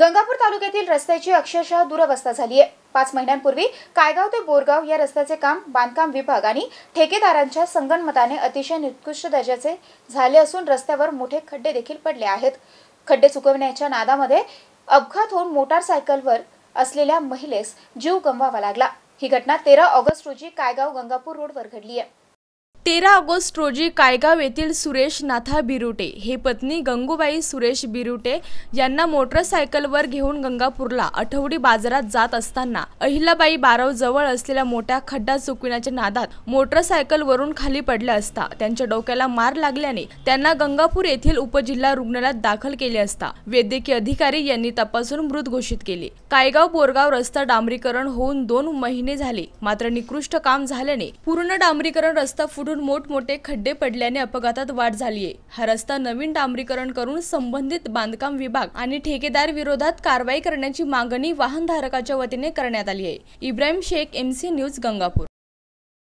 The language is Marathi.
गंगापूर तालुक्यातील रस्त्याची अक्षरशः दुरवस्था झाली आहे पाच महिन्यांपूर्वी कायगाव ते बोरगाव या रस्त्याचे काम बांधकाम विभाग आणि ठेकेदारांच्या संगणमताने अतिशय निकृष्ट दर्जाचे झाले असून रस्त्यावर मोठे खड्डे देखील पडले आहेत खड्डे चुकवण्याच्या नादामध्ये अपघात होऊन मोटारसायकलवर असलेल्या महिलेस जीव गमवावा लागला ही घटना तेरा ऑगस्ट रोजी कायगाव गंगापूर रोडवर घडली आहे तेरा ऑगस्ट रोजी कायगाव येथील सुरेश नाथा बिरुटे हे पत्नी गंगूबाई सुरेश बिरुटे यांना मोटरसायकलवर घेऊन गंगापूरला आठवडी बाजारात जात असताना अहिल्याबाई बारव जवळ असलेल्या मोठ्या खड्डा चुकविण्याच्या नादात मोटरसायकलवरून खाली पडल्या असता त्यांच्या डोक्याला मार लागल्याने त्यांना गंगापूर येथील उपजिल्हा रुग्णालयात दाखल केले असता वैद्यकीय अधिकारी यांनी तपासून मृत घोषित केले कायगाव बोरगाव रस्ता डांबरीकरण होऊन दोन महिने झाले मात्र निकृष्ट काम झाल्याने पूर्ण डांबरीकरण रस्ता फुटून वरून मोठमोठे खड्डे पडल्याने अपघातात वाढ झालीये हा रस्ता नवीन डांबरीकरण करून संबंधित बांधकाम विभाग आणि ठेकेदार विरोधात कारवाई करण्याची मागणी वाहनधारकाच्या वतीने करण्यात आली आहे इब्राहिम शेख एमसी न्यूज गंगापूर